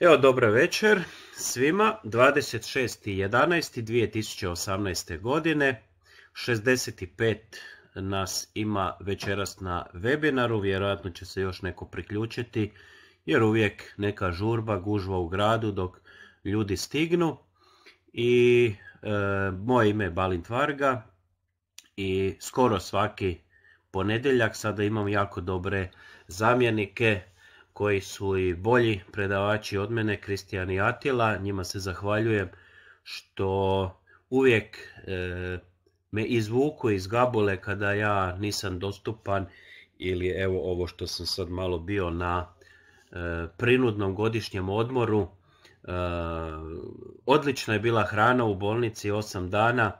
Evo, dobro večer svima. 26.11.2018. godine. 65 nas ima večeras na webinaru. Vjerojatno će se još neko priključiti jer uvijek neka žurba, gužva u gradu dok ljudi stignu. I e, moje ime je Balint Varga i skoro svaki ponedjeljak sada imam jako dobre zamjenike koji su i bolji predavači od mene, Kristijan i Atila. Njima se zahvaljujem što uvijek e, me izvuku iz gabule kada ja nisam dostupan ili evo ovo što sam sad malo bio na e, prinudnom godišnjem odmoru. E, odlična je bila hrana u bolnici 8 dana,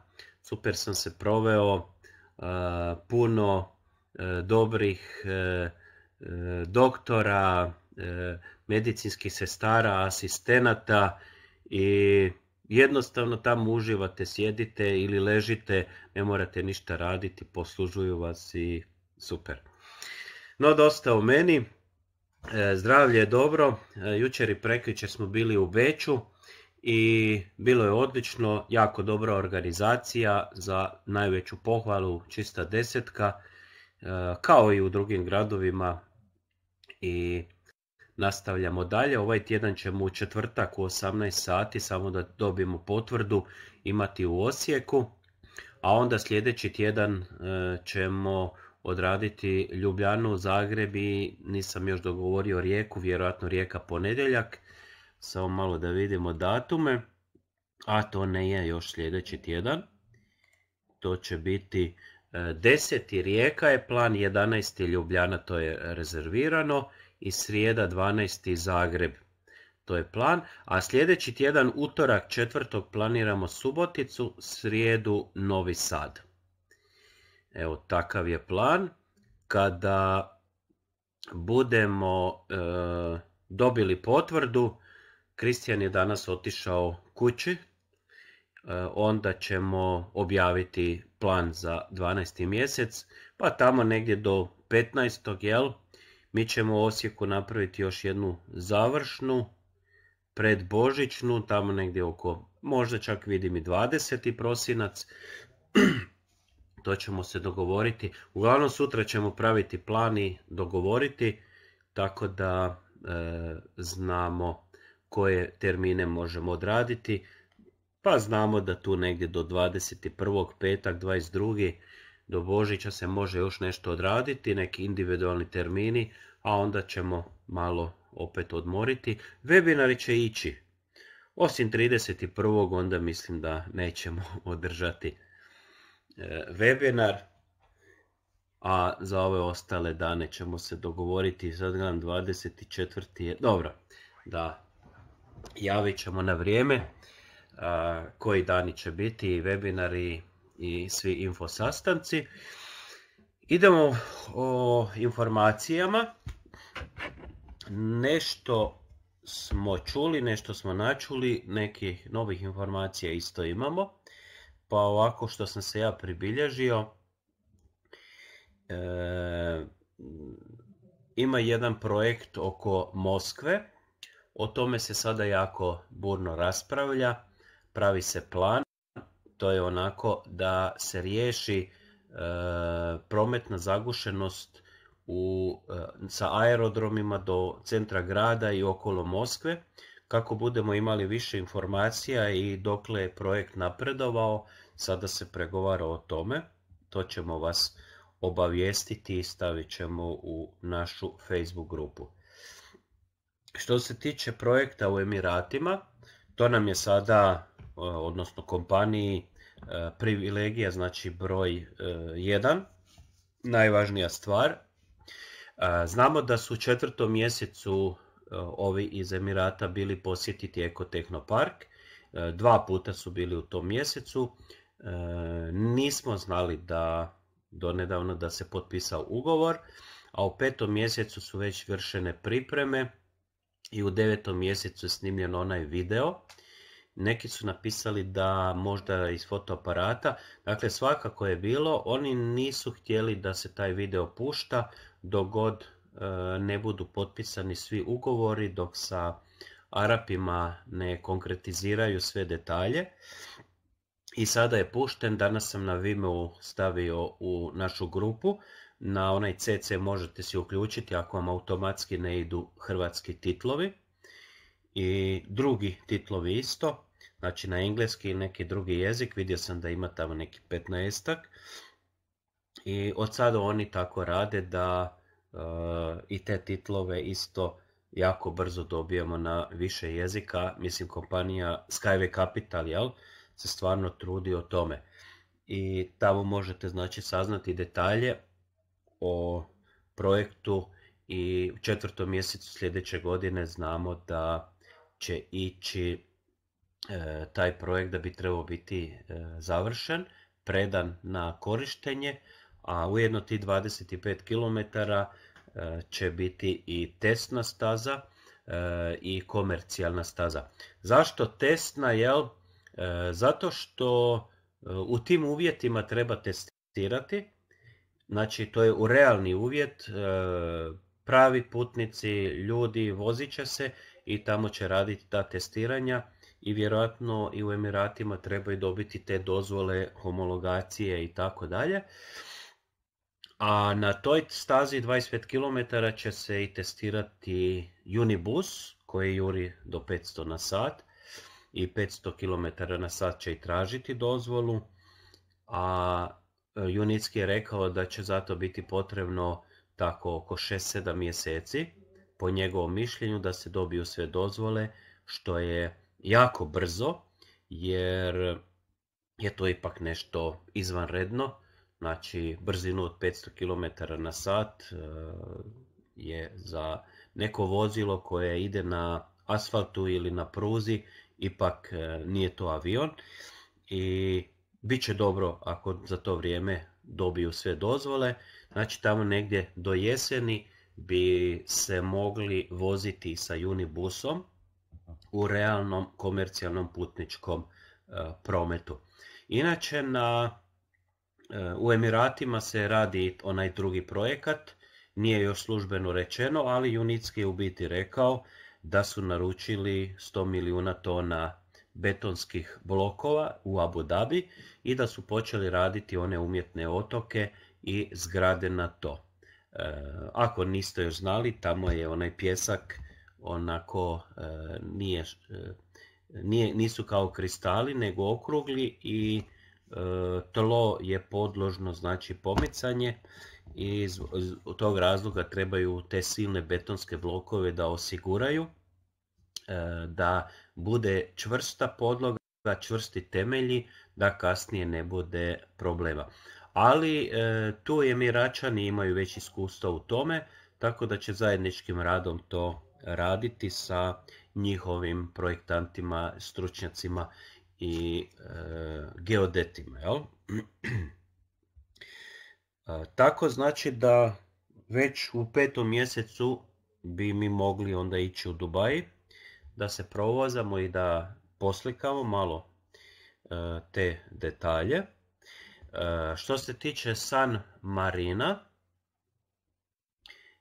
super sam se proveo, puno dobrih E, doktora, e, medicinskih sestara, asistenata i jednostavno tamo uživate, sjedite ili ležite, ne morate ništa raditi, poslužuju vas i super. No dosta o meni, e, zdravlje je dobro, jučer i prekjučer smo bili u Beću i bilo je odlično, jako dobra organizacija za najveću pohvalu, čista desetka, kao i u drugim gradovima, i nastavljamo dalje. Ovaj tjedan ćemo u četvrtak u 18 sati, samo da dobijemo potvrdu, imati u Osijeku. A onda sljedeći tjedan e, ćemo odraditi Ljubljanu, Zagreb i nisam još dogovorio Rijeku, vjerojatno Rijeka ponedjeljak. Samo malo da vidimo datume. A to ne je još sljedeći tjedan. To će biti Deseti Rijeka je plan, 11. Ljubljana, to je rezervirano i srijeda 12. Zagreb, to je plan. A sljedeći tjedan, utorak četvrtog, planiramo Suboticu, srijedu Novi Sad. Evo, takav je plan. Kada budemo e, dobili potvrdu, Kristijan je danas otišao kući, E, onda ćemo objaviti plan za 12. mjesec, pa tamo negdje do 15. jel? Mi ćemo u Osijeku napraviti još jednu završnu, predbožićnu, tamo negdje oko, možda čak vidim i 20. prosinac. To ćemo se dogovoriti. Uglavnom sutra ćemo praviti plan i dogovoriti, tako da e, znamo koje termine možemo odraditi. Pa znamo da tu negdje do 21. petak, 22. do Božića se može još nešto odraditi, neki individualni termini, a onda ćemo malo opet odmoriti. Webinari će ići. Osim 31. onda mislim da nećemo održati e, webinar, a za ove ostale dane ćemo se dogovoriti, sad gledam 24. je, dobro, da javit ćemo na vrijeme koji dani će biti i webinari i svi info sastanci. Idemo o informacijama. Nešto smo čuli, nešto smo načuli, nekih novih informacija isto imamo. Pa ovako što sam se ja pribilježio, e, ima jedan projekt oko Moskve, o tome se sada jako burno raspravlja pravi se plan, to je onako da se riješi e, prometna zagušenost u, e, sa aerodromima do centra grada i okolo Moskve. Kako budemo imali više informacija i dokle je projekt napredovao, sada se pregovara o tome. To ćemo vas obavijestiti i stavit ćemo u našu Facebook grupu. Što se tiče projekta u Emiratima, to nam je sada E, odnosno kompaniji e, privilegija, znači broj 1, e, najvažnija stvar. Znamo da su u četvrtom mjesecu ovi iz Emirata bili posjetiti park. dva puta su bili u tom mjesecu, nismo znali da donedavno da se potpisao ugovor, a u petom mjesecu su već vršene pripreme i u devetom mjesecu je snimljen onaj video neki su napisali da možda iz fotoaparata, dakle svakako je bilo, oni nisu htjeli da se taj video pušta dok god e, ne budu potpisani svi ugovori, dok sa Arapima ne konkretiziraju sve detalje. I sada je pušten, danas sam na Vimeo stavio u našu grupu, na onaj CC možete se uključiti ako vam automatski ne idu hrvatski titlovi i drugi titlovi isto znači na engleski i neki drugi jezik, vidio sam da ima tamo neki 15 i od sada oni tako rade da e, i te titlove isto jako brzo dobijemo na više jezika, mislim kompanija Skyway Capital jel, se stvarno trudi o tome i tamo možete znači saznati detalje o projektu i u četvrtom mjesecu sljedeće godine znamo da će ići E, taj projekt da bi trebao biti e, završen, predan na korištenje, a ujedno ti 25 km e, će biti i testna staza i komercijalna staza. Zašto testna? Jel? Zato što u tim uvjetima treba testirati, znači to je u realni uvjet, pravi putnici, ljudi vozit će se i tamo će raditi ta testiranja i vjerojatno i u Emiratima trebaju dobiti te dozvole, homologacije i tako dalje. A na toj stazi 25 km će se i testirati Unibus koji juri do 500 na sat i 500 km na sat će i tražiti dozvolu, a e, junitski je rekao da će zato biti potrebno tako oko 6-7 mjeseci po njegovom mišljenju da se dobiju sve dozvole što je jako brzo, jer je to ipak nešto izvanredno. Znači, brzinu od 500 km na sat e, je za neko vozilo koje ide na asfaltu ili na pruzi, ipak e, nije to avion. I bit će dobro ako za to vrijeme dobiju sve dozvole. Znači, tamo negdje do jeseni bi se mogli voziti sa Unibusom, u realnom komercijalnom putničkom e, prometu. Inače na, e, u Emiratima se radi onaj drugi projekat, nije još službeno rečeno, ali Junitski je u biti rekao da su naručili 100 milijuna tona betonskih blokova u Abu Dhabi i da su počeli raditi one umjetne otoke i zgrade na to. E, ako niste još znali, tamo je onaj pjesak onako e, nije, e, nije, nisu kao kristali nego okrugli i e, tlo je podložno znači pomicanje i iz tog razloga trebaju te silne betonske blokove da osiguraju da bude čvrsta podloga, čvrsti temelji da kasnije ne bude problema. Ali tu je Miračani imaju već iskustva u tome, tako da će zajedničkim radom to raditi sa njihovim projektantima, stručnjacima i e, geodetima. Jel? Tako znači da već u petom mjesecu bi mi mogli onda ići u Dubaj da se provozamo i da poslikamo malo e, te detalje. E, što se tiče San Marina,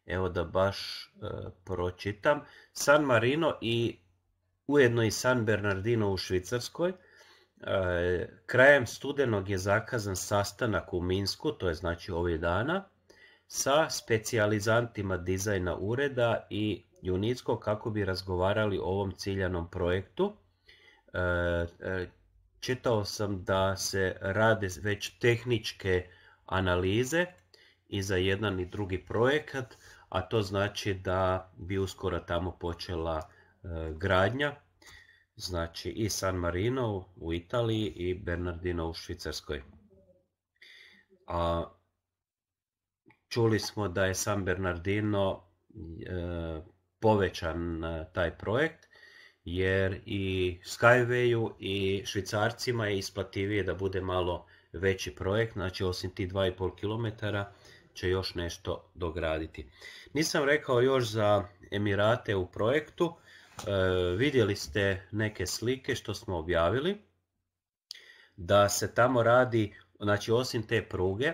Evo da baš e, pročitam. San Marino i ujedno i San Bernardino u Švicarskoj. E, krajem studenog je zakazan sastanak u Minsku, to je znači ovih dana, sa specijalizantima dizajna ureda i Junicko kako bi razgovarali o ovom ciljanom projektu. E, čitao sam da se rade već tehničke analize i za jedan i drugi projekat, a to znači da bi uskoro tamo počela e, gradnja, znači i San Marino u Italiji i Bernardino u Švicarskoj. A čuli smo da je San Bernardino e, povećan e, taj projekt, jer i Skywayu i Švicarcima je isplativije da bude malo veći projekt, znači osim ti 2,5 km će još nešto dograditi. Nisam rekao još za Emirate u projektu, e, vidjeli ste neke slike što smo objavili, da se tamo radi, znači osim te pruge, e,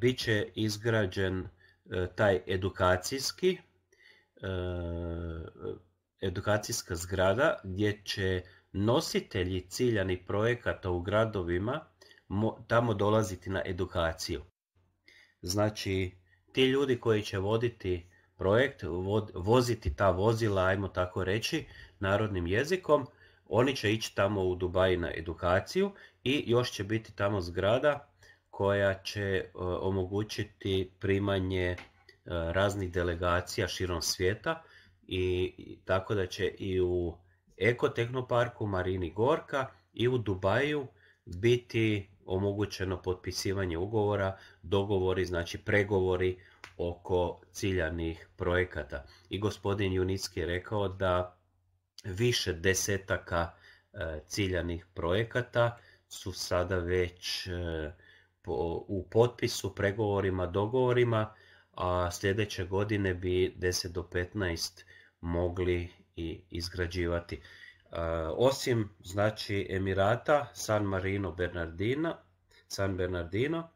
bit će izgrađen e, taj edukacijski, edukacijska zgrada gdje će nositelji ciljanih projekata u gradovima tamo dolaziti na edukaciju. Znači, ti ljudi koji će voditi projekt, voziti ta vozila, ajmo tako reći, narodnim jezikom, oni će ići tamo u Dubaji na edukaciju i još će biti tamo zgrada koja će e, omogućiti primanje e, raznih delegacija širom svijeta i, i tako da će i u Ekotehnoparku Marini Gorka i u Dubaju biti omogućeno potpisivanje ugovora, dogovori, znači pregovori oko ciljanih projekata. I gospodin Junicki je rekao da više desetaka e, ciljanih projekata su sada već e, u potpisu, pregovorima, dogovorima, a sljedeće godine bi 10 do 15 mogli i izgrađivati osim znači Emirata, San Marino, Bernardina, San Bernardino,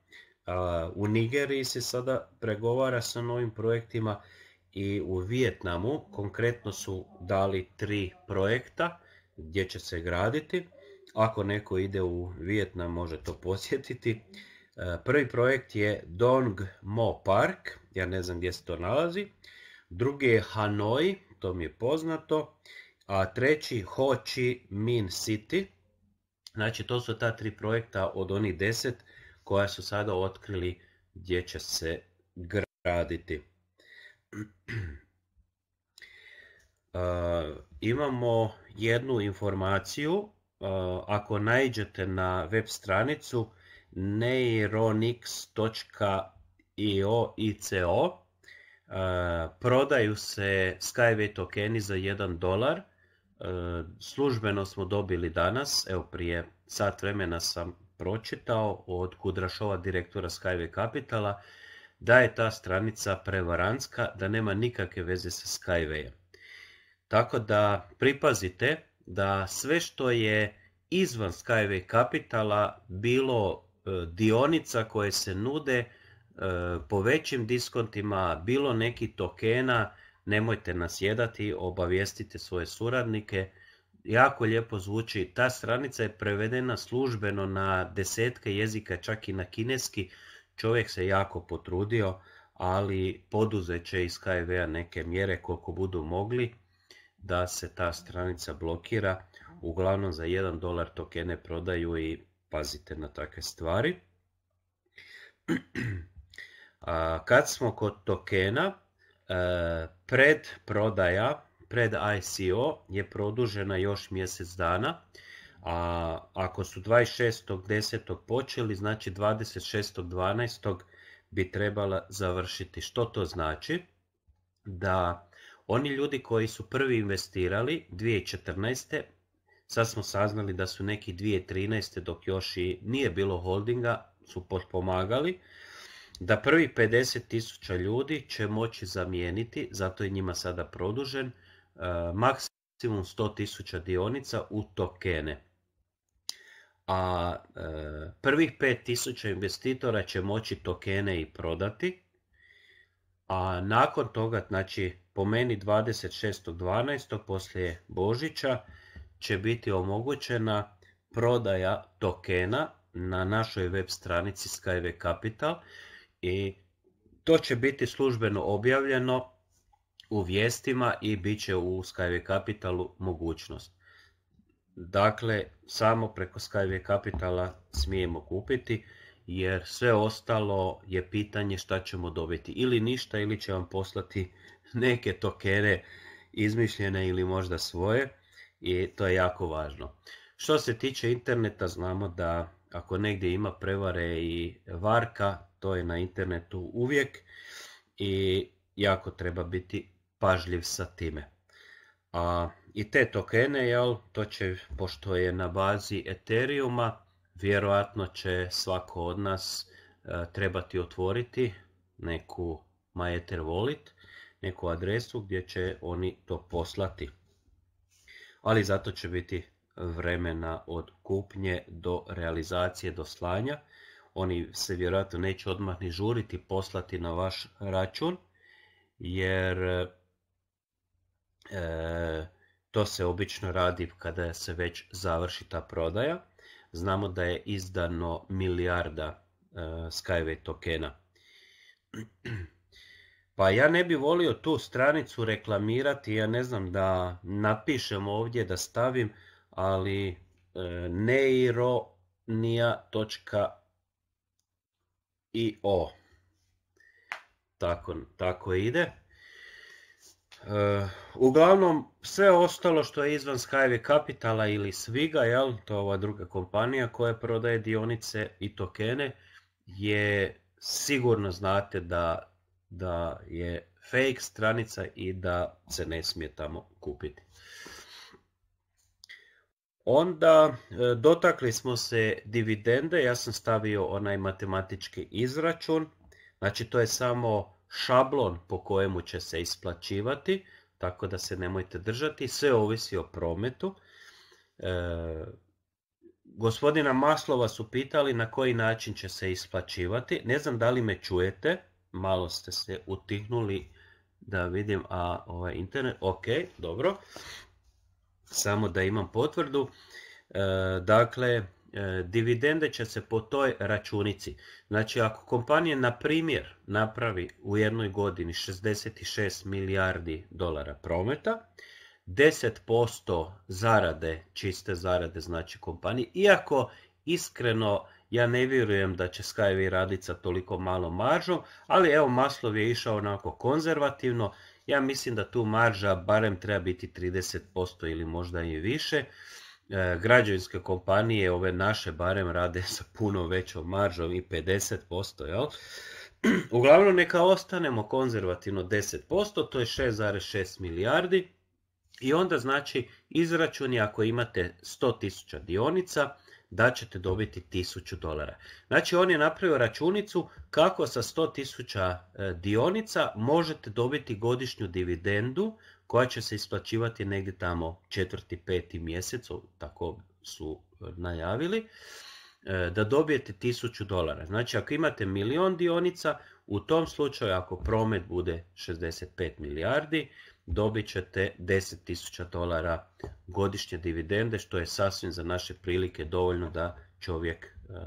u Nigeriji se sada pregovara sa novim projektima i u Vijetnamu konkretno su dali tri projekta gdje će se graditi. Ako neko ide u Vijetnam može to posjetiti. Prvi projekt je Dong Mo Park, ja ne znam gdje se to nalazi. Drugi je Hanoi, to mi je poznato a treći Ho Chi Minh City. Znači to su ta tri projekta od onih deset koja su sada otkrili gdje će se graditi. imamo jednu informaciju, ako najđete na web stranicu neuronix.io prodaju se Skyway tokeni za 1 dolar, E, službeno smo dobili danas, evo prije sat vremena sam pročitao od Kudrašova direktora Skyway Capitala da je ta stranica prevaranska, da nema nikakve veze sa Skywayem. Tako da pripazite da sve što je izvan Skyway Capitala bilo e, dionica koje se nude e, po većim diskontima, bilo neki tokena, nemojte nasjedati, obavijestite svoje suradnike. Jako lijepo zvuči, ta stranica je prevedena službeno na desetke jezika, čak i na kineski. Čovjek se jako potrudio, ali poduzet će iz kv a neke mjere koliko budu mogli da se ta stranica blokira. Uglavnom za 1 dolar tokene prodaju i pazite na takve stvari. kad smo kod tokena, Eh, pred prodaja, pred ICO je produžena još mjesec dana, a ako su 26.10. počeli, znači 26.12. bi trebala završiti. Što to znači? Da oni ljudi koji su prvi investirali 2014. Sad smo saznali da su neki 2013. dok još i nije bilo holdinga su potpomagali da prvi 50 tisuća ljudi će moći zamijeniti, zato je njima sada produžen, e, maksimum 100 tisuća dionica u tokene. A e, prvih 5 tisuća investitora će moći tokene i prodati, a nakon toga, znači po meni 26.12. poslije Božića će biti omogućena prodaja tokena na našoj web stranici Skyway Capital i to će biti službeno objavljeno u vijestima i bit će u Skyway Capitalu mogućnost. Dakle, samo preko Skyway Capitala smijemo kupiti jer sve ostalo je pitanje šta ćemo dobiti. Ili ništa ili će vam poslati neke tokere izmišljene ili možda svoje i to je jako važno. Što se tiče interneta znamo da ako negdje ima prevare i varka, to je na internetu uvijek i jako treba biti pažljiv sa time. A, I te tokene, jel, to će, pošto je na bazi Ethereuma, vjerojatno će svako od nas e, trebati otvoriti neku MyEther Wallet, neku adresu gdje će oni to poslati. Ali zato će biti vremena od kupnje do realizacije do slanja. Oni se vjerojatno neće odmah ni žuriti poslati na vaš račun jer e, to se obično radi kada se već završi ta prodaja. Znamo da je izdano milijarda e, Skyway tokena. Pa ja ne bi volio tu stranicu reklamirati, ja ne znam da napišem ovdje, da stavim ali e, neironija.io tako, tako ide. E, uglavnom, sve ostalo što je izvan Skyve Capitala ili Sviga, jel, to je ova druga kompanija koja prodaje dionice i tokene, je sigurno znate da, da je fake stranica i da se ne smije tamo kupiti. Onda e, dotakli smo se dividende, ja sam stavio onaj matematički izračun, znači to je samo šablon po kojemu će se isplaćivati, tako da se nemojte držati, sve ovisi o prometu. E, gospodina Maslova su pitali na koji način će se isplaćivati, ne znam da li me čujete, malo ste se utihnuli da vidim, a ovaj internet, ok, dobro samo da imam potvrdu. E, dakle, e, dividende će se po toj računici. Znači, ako kompanija, na primjer, napravi u jednoj godini 66 milijardi dolara prometa, 10% zarade, čiste zarade znači kompanije, iako iskreno ja ne vjerujem da će Skyway raditi sa toliko malom maržom, ali evo Maslov je išao onako konzervativno ja mislim da tu marža barem treba biti 30% ili možda i više. E, građevinske kompanije, ove naše barem rade sa puno većom maržom i 50%, jel? Uglavnom neka ostanemo konzervativno 10%, to je 6,6 milijardi. I onda znači izračuni ako imate 100.000 dionica, da ćete dobiti 1000 dolara. Znači on je napravio računicu kako sa 100.000 e, dionica možete dobiti godišnju dividendu koja će se isplaćivati negdje tamo četvrti, peti mjesec, tako su e, najavili, e, da dobijete 1000 dolara. Znači ako imate milion dionica, u tom slučaju ako promet bude 65 milijardi, dobit ćete 10.000 dolara godišnje dividende, što je sasvim za naše prilike dovoljno da čovjek e,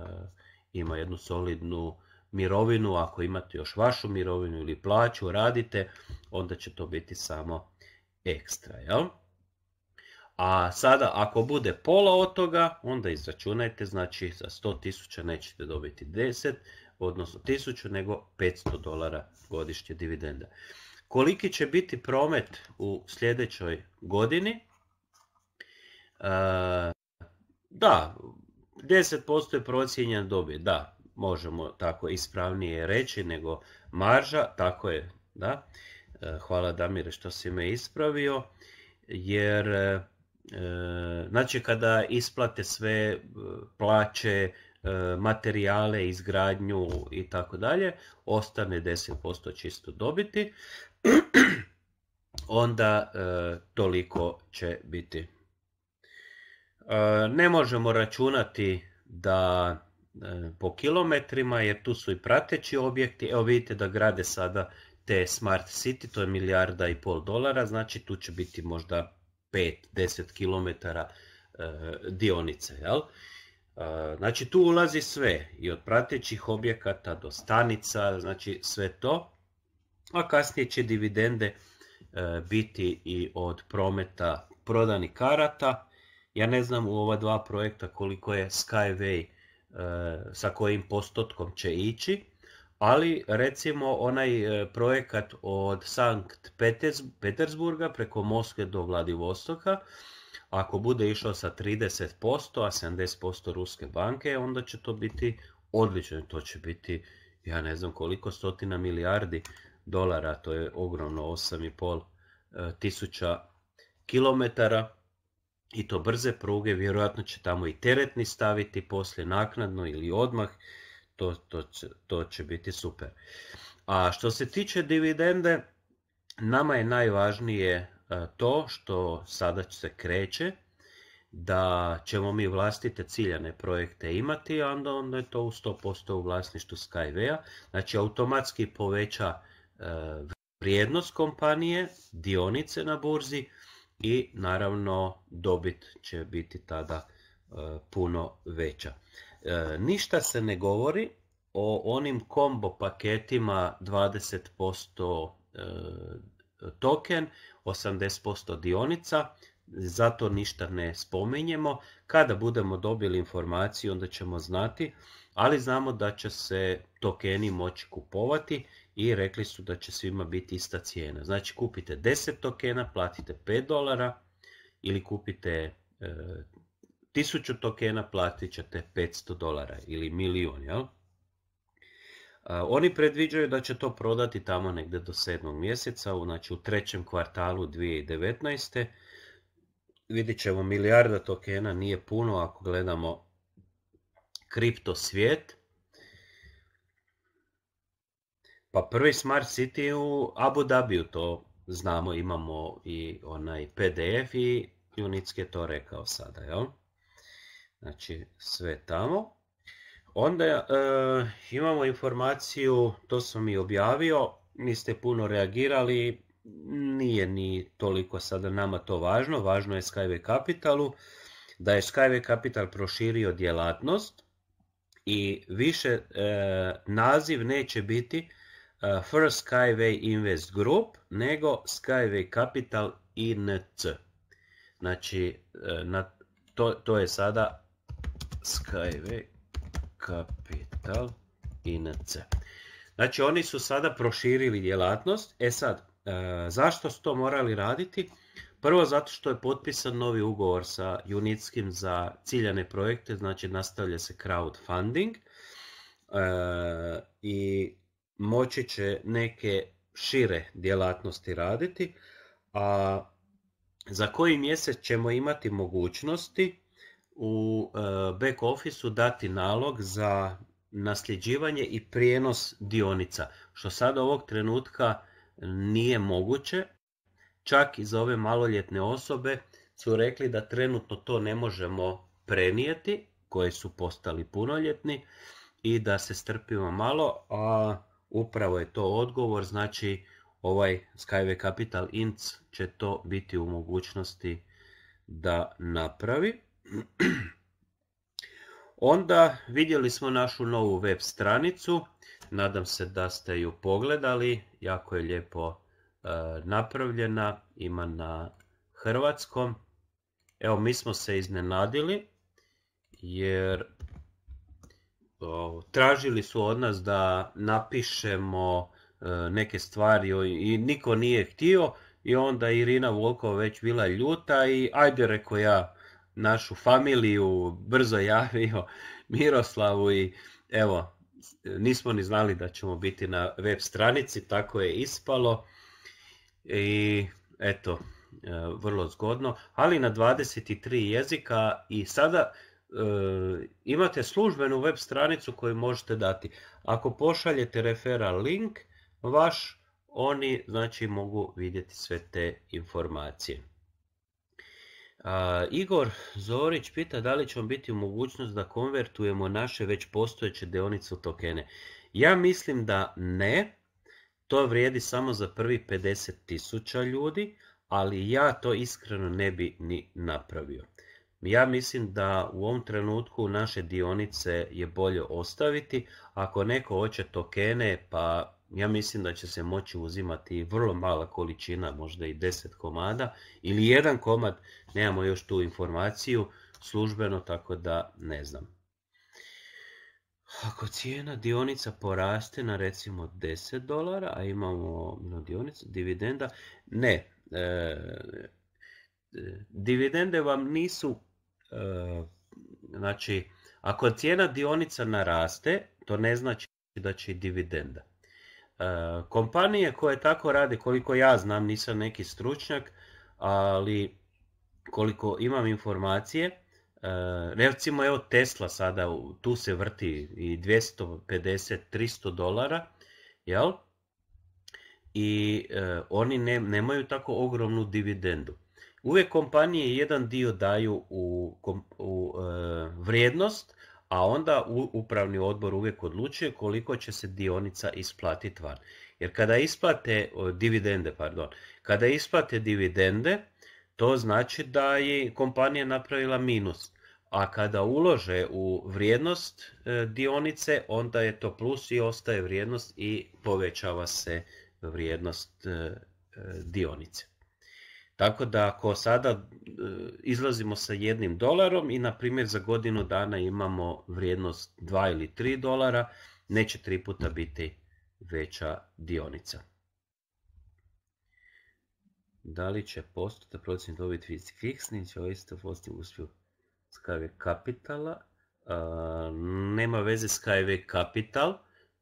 ima jednu solidnu mirovinu. Ako imate još vašu mirovinu ili plaću, radite, onda će to biti samo ekstra. A sada ako bude pola od toga, onda izračunajte, znači za 100.000 nećete dobiti 10, odnosno 1000, nego 500 dolara godišnje dividenda koliki će biti promet u sljedećoj godini. E, da, 10% je procijenjen dobit, da, možemo tako ispravnije reći nego marža, tako je, da. E, hvala Damire što si me ispravio, jer e, znači kada isplate sve plaće, E, materijale, izgradnju i tako dalje, ostane 10% čisto dobiti, onda e, toliko će biti. E, ne možemo računati da po kilometrima, jer tu su i prateći objekti. Evo vidite da grade sada te Smart City, to je milijarda i pol dolara, znači tu će biti možda 5-10 kilometara dionice. Jel? Znači tu ulazi sve i od pratećih objekata do stanica, znači sve to, a kasnije će dividende e, biti i od prometa prodanih karata. Ja ne znam u ova dva projekta koliko je Skyway e, sa kojim postotkom će ići, ali recimo onaj e, projekat od Sankt Petersburga preko Moskve do Vladivostoka, ako bude išao sa 30%, a 70% ruske banke, onda će to biti odlično. To će biti, ja ne znam koliko, stotina milijardi dolara, to je ogromno 8,5 e, tisuća kilometara i to brze pruge, vjerojatno će tamo i teretni staviti poslije naknadno ili odmah, to, to, će, to će biti super. A što se tiče dividende, nama je najvažnije E, to što sada se kreće, da ćemo mi vlastite ciljane projekte imati, onda, onda je to u 100% u vlasništu Skyway-a. Znači automatski poveća e, vrijednost kompanije, dionice na burzi i naravno dobit će biti tada e, puno veća. Ništa se ne govori o onim kombo paketima 20% token, 80% dionica, zato ništa ne spomenjemo. Kada budemo dobili informaciju onda ćemo znati, ali znamo da će se tokeni moći kupovati i rekli su da će svima biti ista cijena. Znači kupite 10 tokena, platite 5 dolara ili kupite 1000 e, tokena, platit ćete 500 dolara ili milijun, jel? Oni predviđaju da će to prodati tamo negdje do 7. mjeseca, znači u trećem kvartalu 2019. Vidjet ćemo, milijarda tokena nije puno ako gledamo kripto svijet. Pa prvi Smart City u Abu Dhabiju to znamo, imamo i onaj PDF i Unitske to rekao sada, jel? Znači sve tamo. Onda e, imamo informaciju, to sam mi objavio, niste puno reagirali, nije ni toliko sada nama to važno, važno je Skyway Capitalu, da je Skyway Capital proširio djelatnost i više e, naziv neće biti e, First Skyway Invest Group, nego Skyway Capital INC. Znači, na, to, to je sada Skyway Kapital Inc. Znači oni su sada proširili djelatnost. E sad, e, zašto su to morali raditi? Prvo zato što je potpisan novi ugovor sa Unitskim za ciljane projekte, znači nastavlja se crowdfunding e, i moći će neke šire djelatnosti raditi, a za koji mjesec ćemo imati mogućnosti u e, back officeu dati nalog za nasljeđivanje i prijenos dionica, što sada ovog trenutka nije moguće. Čak i za ove maloljetne osobe su rekli da trenutno to ne možemo prenijeti, koji su postali punoljetni i da se strpimo malo, a upravo je to odgovor, znači ovaj Skyway Capital Inc će to biti u mogućnosti da napravi. Onda vidjeli smo našu novu web stranicu, nadam se da ste ju pogledali, jako je lijepo e, napravljena, ima na hrvatskom. Evo mi smo se iznenadili jer tražili su od nas da napišemo e, neke stvari i niko nije htio i onda Irina Volkova već bila ljuta i ajde reko ja našu familiju, brzo javio Miroslavu i evo, nismo ni znali da ćemo biti na web stranici, tako je ispalo i eto, e, vrlo zgodno, ali na 23 jezika i sada e, imate službenu web stranicu koju možete dati. Ako pošaljete referral link, vaš oni znači mogu vidjeti sve te informacije. Igor Zorić pita da li ćemo biti u mogućnost da konvertujemo naše već postojeće dionice u tokene. Ja mislim da ne, to vrijedi samo za prvi 50 tisuća ljudi, ali ja to iskreno ne bi ni napravio. Ja mislim da u ovom trenutku naše dionice je bolje ostaviti, ako neko hoće tokene pa ja mislim da će se moći uzimati vrlo mala količina, možda i 10 komada ili jedan komad, nemamo još tu informaciju službeno, tako da ne znam. Ako cijena dionica poraste na recimo 10 dolara, a imamo no, dionicu, dividenda, ne, e, e, dividende vam nisu, e, znači, ako cijena dionica naraste, to ne znači da će i dividenda. E, kompanije koje tako rade, koliko ja znam, nisam neki stručnjak, ali koliko imam informacije, e, recimo evo Tesla sada, tu se vrti i 250-300 dolara, jel? I e, oni nemaju tako ogromnu dividendu. Uvijek kompanije jedan dio daju u vrijednost, a onda upravni odbor uvijek odlučuje koliko će se dionica isplatiti van. Jer kada isplate dividende, pardon, kada isplate dividende, to znači da je kompanija napravila minus. A kada ulože u vrijednost e, dionice, onda je to plus i ostaje vrijednost i povećava se vrijednost e, e, dionice. Tako da ako sada e, izlazimo sa jednim dolarom i na primjer za godinu dana imamo vrijednost 2 ili 3 dolara, neće tri puta biti veća dionica. Da li će postota procjeni dobiti fiksni, će isto posting uspiju Skyway Capitala? E, nema veze Skyway Capital,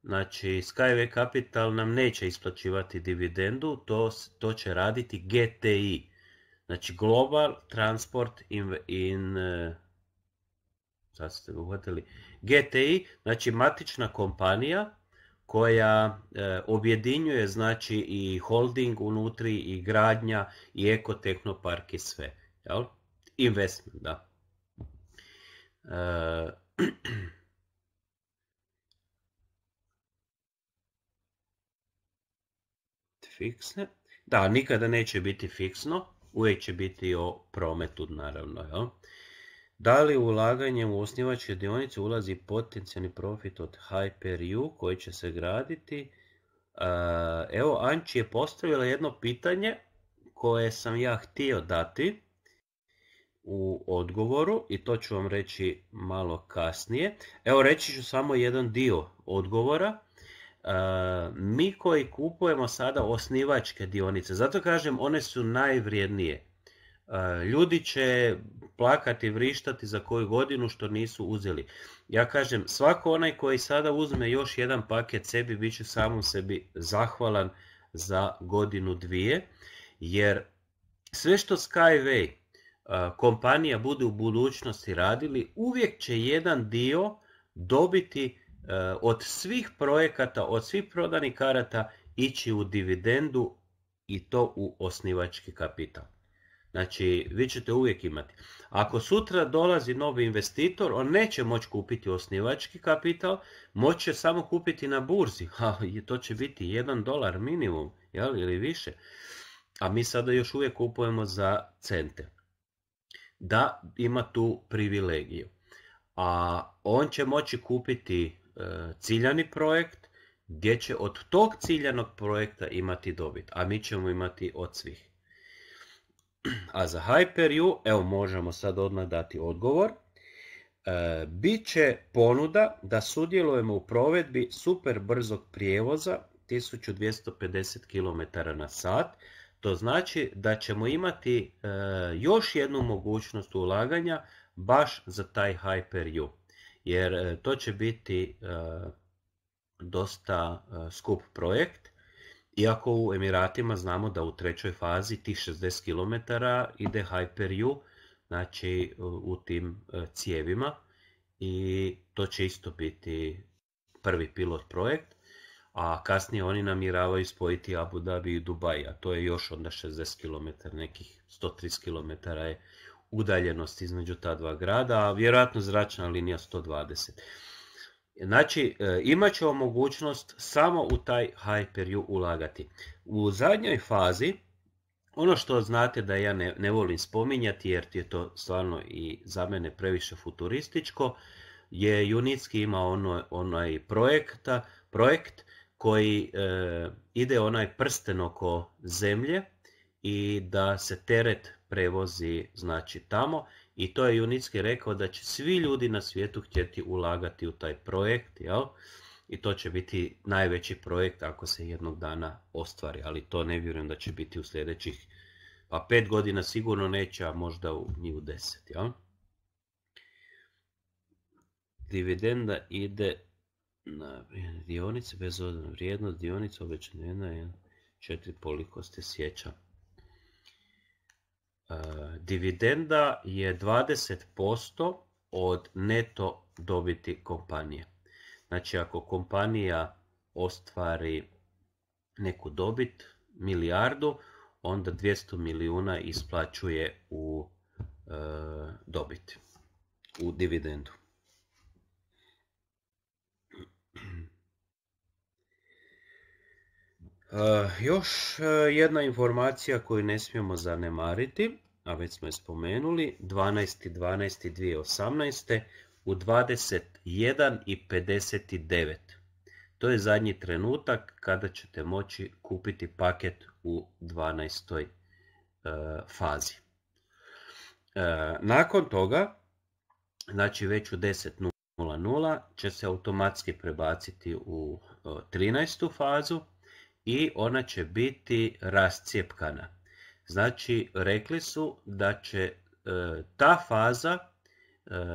Znači, Skyway Capital nam neće isplaćivati dividendu, to, to će raditi GTI. Znači, Global Transport in... in e, sad ste uhvatili. GTI, znači matična kompanija koja e, objedinjuje znači i holding unutri i gradnja i ekotehnopark i sve. Jel? Investment, da. E, fiksne. Da, nikada neće biti fiksno, uvijek će biti o prometu naravno. Jel? Da li ulaganjem u osnivačke dionice ulazi potencijalni profit od Hyper-U koji će se graditi? E, evo, Anči je postavila jedno pitanje koje sam ja htio dati u odgovoru i to ću vam reći malo kasnije. Evo, reći ću samo jedan dio odgovora E, mi koji kupujemo sada osnivačke dionice, zato kažem one su najvrijednije. E, ljudi će plakati, vrištati za koju godinu što nisu uzeli. Ja kažem, svako onaj koji sada uzme još jedan paket sebi, bit će samom sebi zahvalan za godinu dvije, jer sve što Skyway e, kompanija bude u budućnosti radili, uvijek će jedan dio dobiti Eh, od svih projekata, od svih prodanih karata ići u dividendu i to u osnivački kapital. Znači, vi ćete uvijek imati. Ako sutra dolazi novi investitor, on neće moći kupiti osnivački kapital, moće samo kupiti na burzi. Ha, to će biti 1 dolar minimum, jel, ili više. A mi sada još uvijek kupujemo za cente. Da, ima tu privilegiju. A on će moći kupiti E, ciljani projekt gdje će od tog ciljanog projekta imati dobit, a mi ćemo imati od svih. A za hyper evo možemo sad odmah dati odgovor, e, bit će ponuda da sudjelujemo u provedbi super brzog prijevoza 1250 km na sat, to znači da ćemo imati e, još jednu mogućnost ulaganja baš za taj Hyperju jer e, to će biti e, dosta e, skup projekt. Iako u Emiratima znamo da u trećoj fazi tih 60 km ide Hyper-U, znači u tim cijevima i to će isto biti prvi pilot projekt, a kasnije oni namiravaju spojiti Abu Dhabi i Dubaj, a to je još onda 60 km, nekih 130 km je udaljenost između ta dva grada, a vjerojatno zračna linija 120. Znači, e, imat ćemo mogućnost samo u taj Hyper-U ulagati. U zadnjoj fazi, ono što znate da ja ne, volim spominjati, jer je to stvarno i za mene previše futurističko, je Unitski ima ono, onaj projekt koji e, ide onaj prsten oko zemlje, i da se teret prevozi znači tamo i to je Junitski rekao da će svi ljudi na svijetu htjeti ulagati u taj projekt i to će biti najveći projekt ako se jednog dana ostvari, ali to ne vjerujem da će biti u sljedećih pa pet godina sigurno neće, a možda u, ni u deset. Jel? Dividenda ide na dionice bez vrijednost dionica već jedna, četiri koliko se sjećam dividenda je 20% od neto dobiti kompanije. Znači ako kompanija ostvari neku dobit, milijardu, onda 200 milijuna isplaćuje u e, dobiti, u dividendu. E, još e, jedna informacija koju ne smijemo zanemariti a već smo je spomenuli, 12.12.2018. u 21.59. To je zadnji trenutak kada ćete moći kupiti paket u 12. E, fazi. E, nakon toga, znači već u 10.00 će se automatski prebaciti u 13. E, fazu i ona će biti rascijepkana. Znači, rekli su da će e, ta faza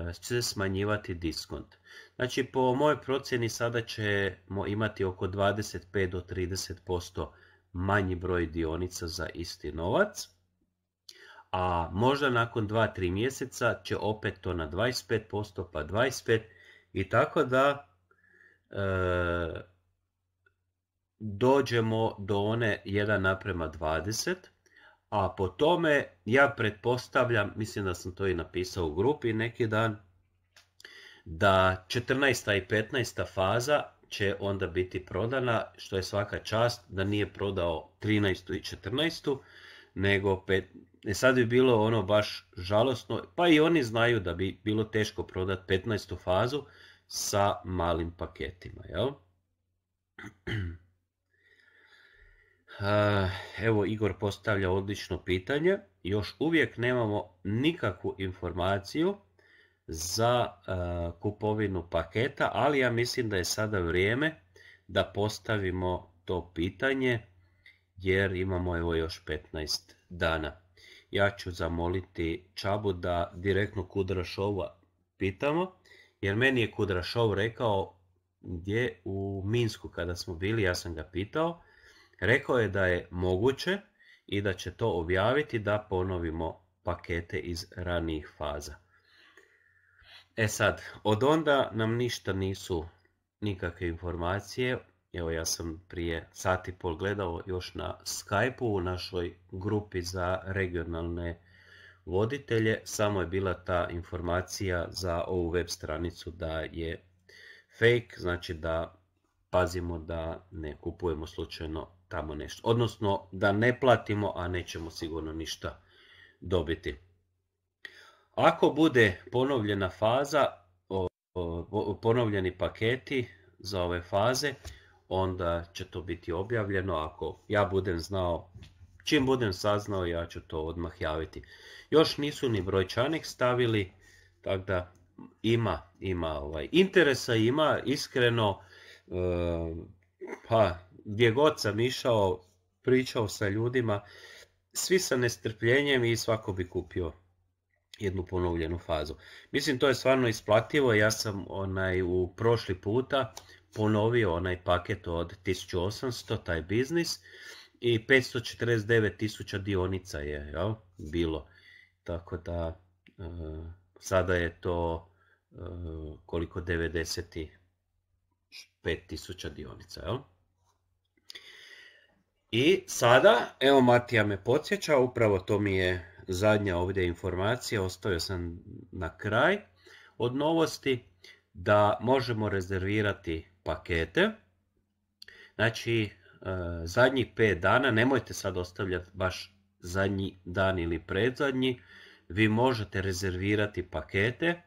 e, će smanjivati diskont. Znači, po mojoj procjeni sada ćemo imati oko 25 do 30% manji broj dionica za isti novac. A možda nakon 2-3 mjeseca će opet to na 25%, pa 25% i tako da e, dođemo do one 1 naprema 20 a po tome, ja pretpostavljam, mislim da sam to i napisao u grupi neki dan, da 14. i 15. faza će onda biti prodana, što je svaka čast da nije prodao 13. i 14. nego E sad bi bilo ono baš žalosno, pa i oni znaju da bi bilo teško prodati 15. fazu sa malim paketima, jel? evo Igor postavlja odlično pitanje. Još uvijek nemamo nikakvu informaciju za e, kupovinu paketa, ali ja mislim da je sada vrijeme da postavimo to pitanje jer imamo evo još 15 dana. Ja ću zamoliti Čabu da direktno Kudrašova pitamo, jer meni je Kudrašov rekao gdje u Minsku kada smo bili, ja sam ga pitao, Rekao je da je moguće i da će to objaviti da ponovimo pakete iz ranijih faza. E sad, od onda nam ništa nisu nikakve informacije. Evo ja sam prije sati pol gledao još na Skype-u u našoj grupi za regionalne voditelje. Samo je bila ta informacija za ovu web stranicu da je fake, znači da pazimo da ne kupujemo slučajno tamo nešto. Odnosno da ne platimo, a nećemo sigurno ništa dobiti. Ako bude ponovljena faza, ponovljeni paketi za ove faze, onda će to biti objavljeno. Ako ja budem znao, čim budem saznao, ja ću to odmah javiti. Još nisu ni brojčanik stavili, tako da ima, ima ovaj, interesa ima, iskreno, e, pa gdje god sam išao, pričao sa ljudima, svi sa nestrpljenjem i svako bi kupio jednu ponovljenu fazu. Mislim to je stvarno isplativo, ja sam onaj u prošli puta ponovio onaj paket od 1800, taj biznis, i 549 tisuća dionica je jel, bilo. Tako da e, sada je to e, koliko 95 tisuća dionica. Jel? I sada, evo Matija me podsjeća, upravo to mi je zadnja ovdje informacija, ostavio sam na kraj od novosti, da možemo rezervirati pakete. Znači, e, zadnjih pet dana, nemojte sad ostavljati baš zadnji dan ili predzadnji, vi možete rezervirati pakete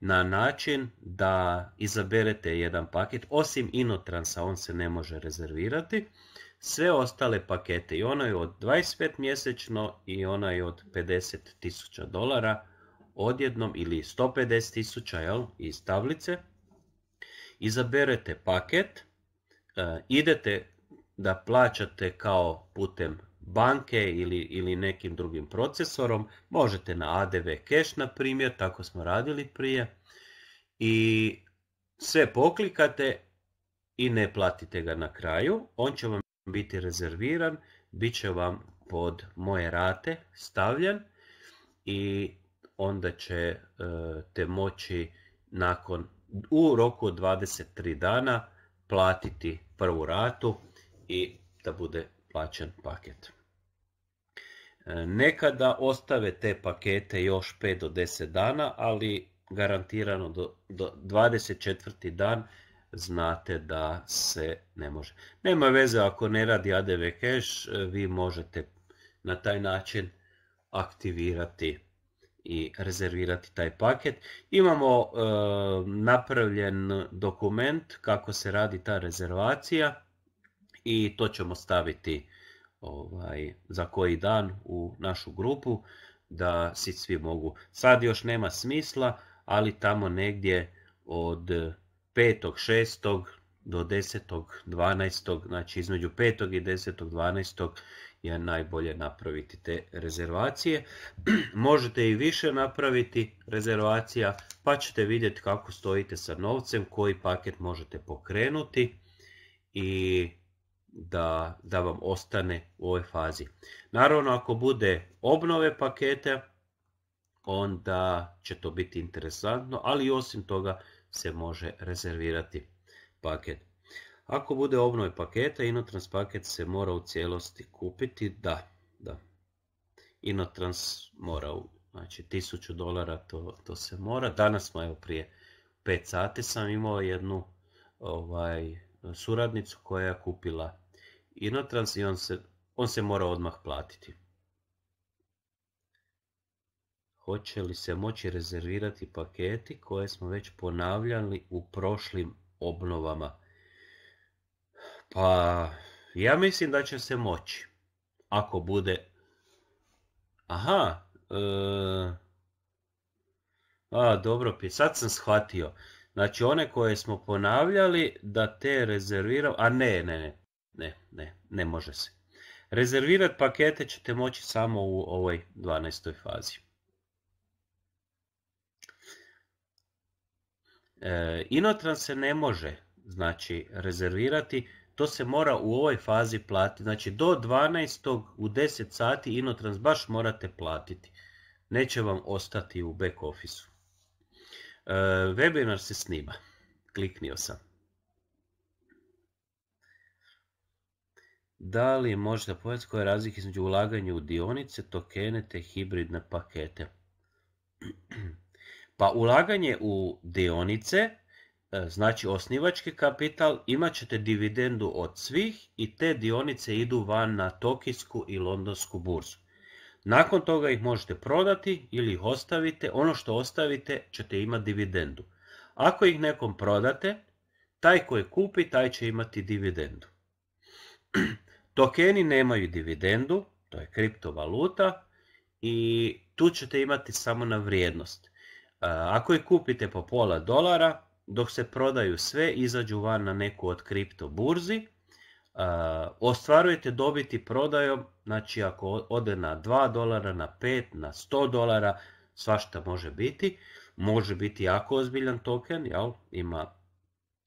na način da izaberete jedan paket, osim inotransa on se ne može rezervirati, sve ostale pakete i ono je od 25 mjesečno i ona je od 50 tisuća dolara odjednom ili 150 tisuća iz tablice. Izaberete paket, e, idete da plaćate kao putem banke ili, ili nekim drugim procesorom, možete na ADV cash na primjer, tako smo radili prije, i sve poklikate i ne platite ga na kraju, on će vam biti rezerviran, bit će vam pod moje rate stavljen i onda će e, te moći nakon u roku od 23 dana platiti prvu ratu i da bude plaćen paket. E, nekada ostave te pakete još 5 do 10 dana, ali garantirano do, 24. dan znate da se ne može. Nema veze ako ne radi ADV cache, vi možete na taj način aktivirati i rezervirati taj paket. Imamo e, napravljen dokument kako se radi ta rezervacija i to ćemo staviti ovaj, za koji dan u našu grupu da si svi mogu. Sad još nema smisla, ali tamo negdje od 5.6. do 12. znači između 5. i 12. je najbolje napraviti te rezervacije. Možete i više napraviti rezervacija pa ćete vidjeti kako stojite sa novcem, koji paket možete pokrenuti i da, da vam ostane u ovoj fazi. Naravno ako bude obnove pakete onda će to biti interesantno, ali osim toga se može rezervirati paket. Ako bude obnove paketa, Inotrans paket se mora u cijelosti kupiti, da, da. Inotrans mora, znači 1000 dolara to, to se mora. Danas smo, evo prije 5 sati sam imao jednu ovaj, suradnicu koja je kupila Inotrans i on on se mora odmah platiti hoće li se moći rezervirati paketi koje smo već ponavljali u prošlim obnovama? Pa, ja mislim da će se moći. Ako bude... Aha, e, A, dobro, sad sam shvatio. Znači, one koje smo ponavljali, da te rezerviram... A ne, ne, ne, ne, ne, ne može se. Rezervirati pakete ćete moći samo u ovoj 12. fazi. E, Inotrans se ne može znači rezervirati, to se mora u ovoj fazi platiti. Znači do 12. u 10 sati Inotrans baš morate platiti. Neće vam ostati u back office-u. E, webinar se snima. Kliknio sam. Da li možete povedati koja je razlika između ulaganja u dionice, tokenete hibridne pakete? Pa ulaganje u dionice, e, znači osnivački kapital, imat ćete dividendu od svih i te dionice idu van na tokijsku i londonsku burzu. Nakon toga ih možete prodati ili ih ostavite, ono što ostavite ćete imati dividendu. Ako ih nekom prodate, taj koji kupi, taj će imati dividendu. Tokeni nemaju dividendu, to je kriptovaluta i tu ćete imati samo na vrijednost. Ako je kupite po pola dolara, dok se prodaju sve, izađu van na neku od kripto burzi, ostvarujete dobiti prodajom, znači ako ode na 2 dolara, na 5, na 100 dolara, svašta može biti. Može biti jako ozbiljan token, jel? ima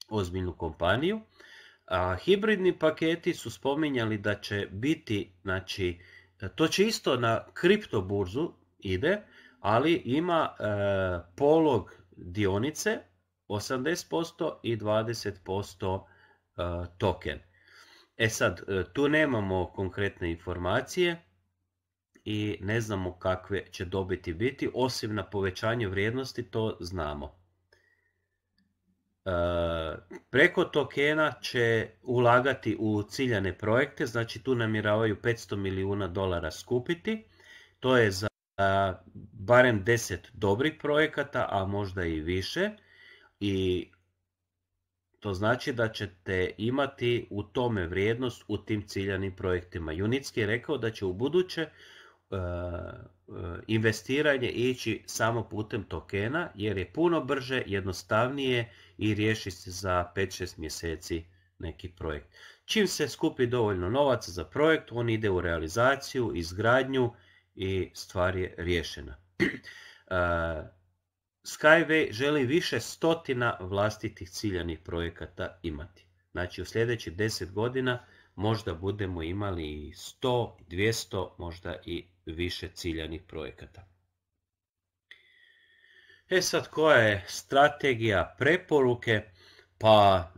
ozbiljnu kompaniju. A hibridni paketi su spominjali da će biti, znači, to će isto na kripto burzu ide, ali ima e, polog dionice 80% i 20% e, token. E sad, e, tu nemamo konkretne informacije i ne znamo kakve će dobiti biti, osim na povećanje vrijednosti to znamo. E, preko tokena će ulagati u ciljane projekte, znači tu namjeravaju 500 milijuna dolara skupiti. To je za barem 10 dobrih projekata, a možda i više. I to znači da ćete imati u tome vrijednost u tim ciljanim projektima. Junitski je rekao da će u buduće e, e, investiranje ići samo putem tokena jer je puno brže, jednostavnije i riješi se za 5-6 mjeseci neki projekt. Čim se skupi dovoljno novaca za projekt, on ide u realizaciju, izgradnju i stvar je riješena. E, Skyway želi više stotina vlastitih ciljanih projekata imati. Znači u sljedećih 10 godina možda budemo imali 100, 200, možda i više ciljanih projekata. E sad, koja je strategija preporuke? Pa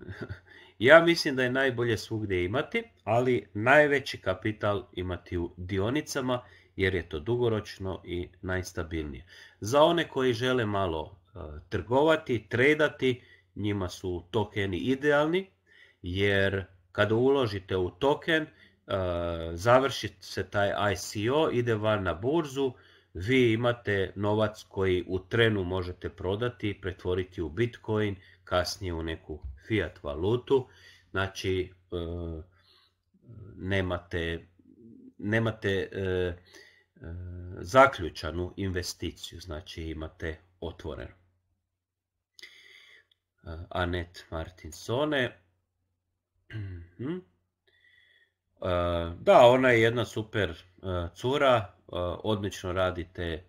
ja mislim da je najbolje svugdje imati, ali najveći kapital imati u dionicama jer je to dugoročno i najstabilnije. Za one koji žele malo e, trgovati, tradati, njima su tokeni idealni jer kada uložite u token, e, završi se taj ICO, ide van na burzu, vi imate novac koji u trenu možete prodati, pretvoriti u Bitcoin, kasnije u neku fiat valutu, znači e, nemate nemate e, e, zaključanu investiciju, znači imate otvorenu. E, Anet Martinsone. Da, ona je jedna super cura, odlično radi te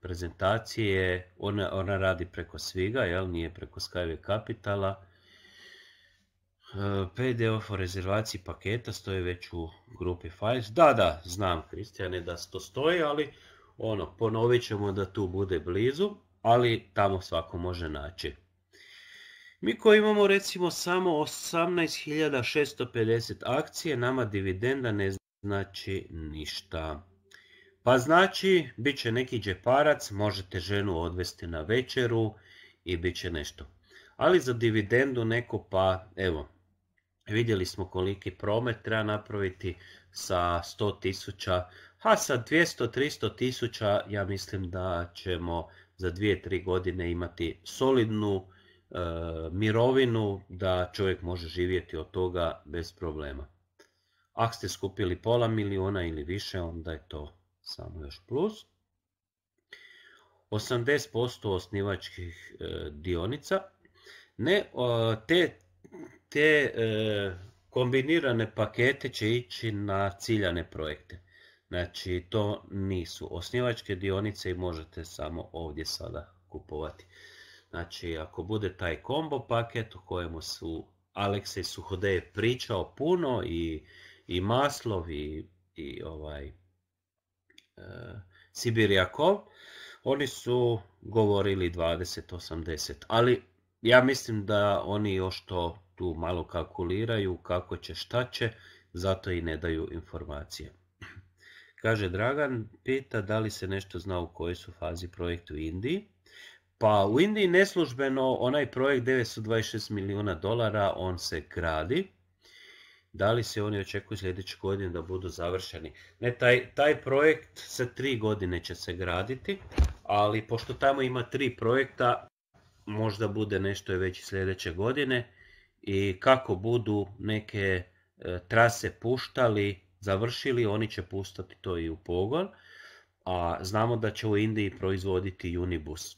prezentacije, ona, ona radi preko sviga, jel? nije preko Skyway Capitala Eh, PDF o rezervaciji paketa stoje već u grupi Files. Da, da, znam Kristijane da to stoji, ali ono, ponovit ćemo da tu bude blizu, ali tamo svako može naći. Mi koji imamo recimo samo 18.650 akcije, nama dividenda ne znači ništa. Pa znači, bit će neki džeparac, možete ženu odvesti na večeru i bit će nešto. Ali za dividendu neko pa, evo, Vidjeli smo koliki promet treba napraviti sa 100 tisuća, a sa 200-300 tisuća ja mislim da ćemo za 2-3 godine imati solidnu e, mirovinu da čovjek može živjeti od toga bez problema. Ako ste skupili pola milijuna ili više, onda je to samo još plus. 80% osnivačkih e, dionica. Ne, te te e, kombinirane pakete će ići na ciljane projekte. Znači to nisu osnivačke dionice i možete samo ovdje sada kupovati. Znači ako bude taj kombo paket o kojemu su Aleksej Suhodeje pričao puno i, i Maslov i, i ovaj e, oni su govorili 20-80, ali ja mislim da oni još to tu malo kalkuliraju kako će šta će, zato i ne daju informacije. Kaže Dragan, pita da li se nešto zna u kojoj su fazi projekta u Indiji. Pa u Indiji neslužbeno onaj projekt 926 milijuna dolara, on se gradi. Da li se oni očekuju sljedeće godine da budu završeni? Ne, taj, taj projekt se tri godine će se graditi, ali pošto tamo ima tri projekta, možda bude nešto već već sljedeće godine i kako budu neke e, trase puštali, završili, oni će pustati to i u pogon, a znamo da će u Indiji proizvoditi Unibus.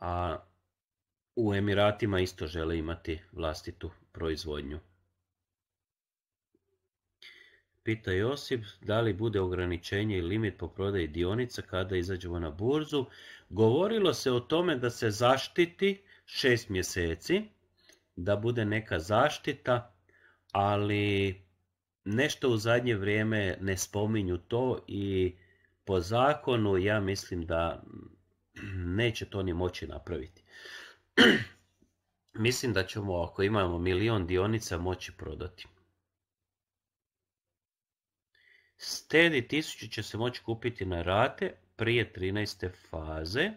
A u Emiratima isto žele imati vlastitu proizvodnju. Pita Josip da li bude ograničenje i limit po prodaji dionica kada izađemo na burzu. Govorilo se o tome da se zaštiti šest mjeseci, da bude neka zaštita, ali nešto u zadnje vrijeme ne spominju to i po zakonu ja mislim da neće to ni moći napraviti. mislim da ćemo ako imamo milion dionica moći prodati. Stedi 1000 će se moći kupiti na rate prije 13. faze. E,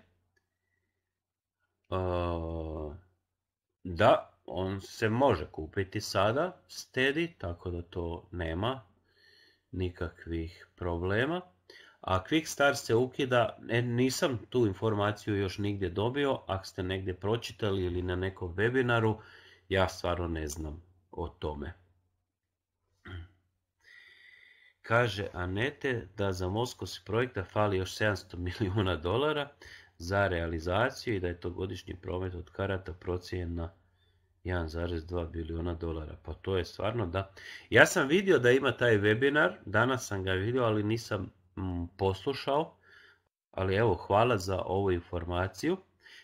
da, on se može kupiti sada, stedi, tako da to nema nikakvih problema. A Quick Star se ukida, e, nisam tu informaciju još nigdje dobio, ako ste negdje pročitali ili na nekom webinaru, ja stvarno ne znam o tome kaže Anete da za Moskovski projekta fali još 700 milijuna dolara za realizaciju i da je to godišnji promet od karata procijen na 1,2 bilijuna dolara. Pa to je stvarno da... Ja sam vidio da ima taj webinar, danas sam ga vidio, ali nisam mm, poslušao. Ali evo, hvala za ovu informaciju.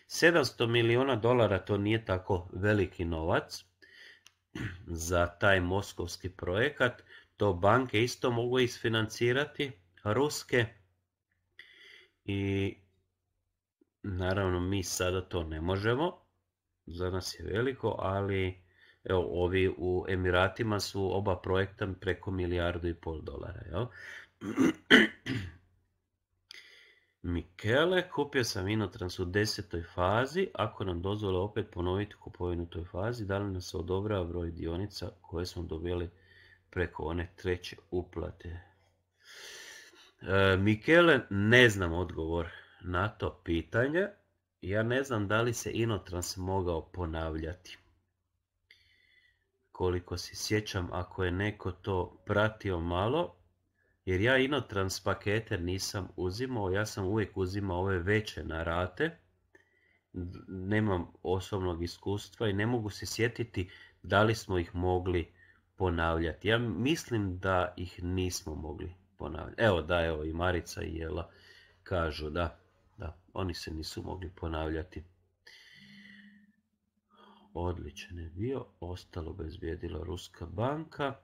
700 milijuna dolara to nije tako veliki novac za taj moskovski projekat to banke isto mogu isfinancirati, ruske. I naravno mi sada to ne možemo, za nas je veliko, ali evo, ovi u Emiratima su oba projekta preko milijardu i pol dolara. Jel? Mikele, kupio sam Inotrans u desetoj fazi, ako nam dozvole opet ponoviti kupovinu toj fazi, da li nas se odobrava broj dionica koje smo dobili preko one treće uplate. E, Mikele, ne znam odgovor na to pitanje. Ja ne znam da li se Inotrans mogao ponavljati. Koliko se sjećam, ako je neko to pratio malo, jer ja Inotrans pakete nisam uzimao, ja sam uvijek uzimao ove veće narate. Nemam osobnog iskustva i ne mogu se sjetiti da li smo ih mogli ponavljati. Ja mislim da ih nismo mogli ponavljati. Evo da, evo i Marica i Jela kažu da, da, oni se nisu mogli ponavljati. Odličan je bio, ostalo bezbijedila Ruska banka.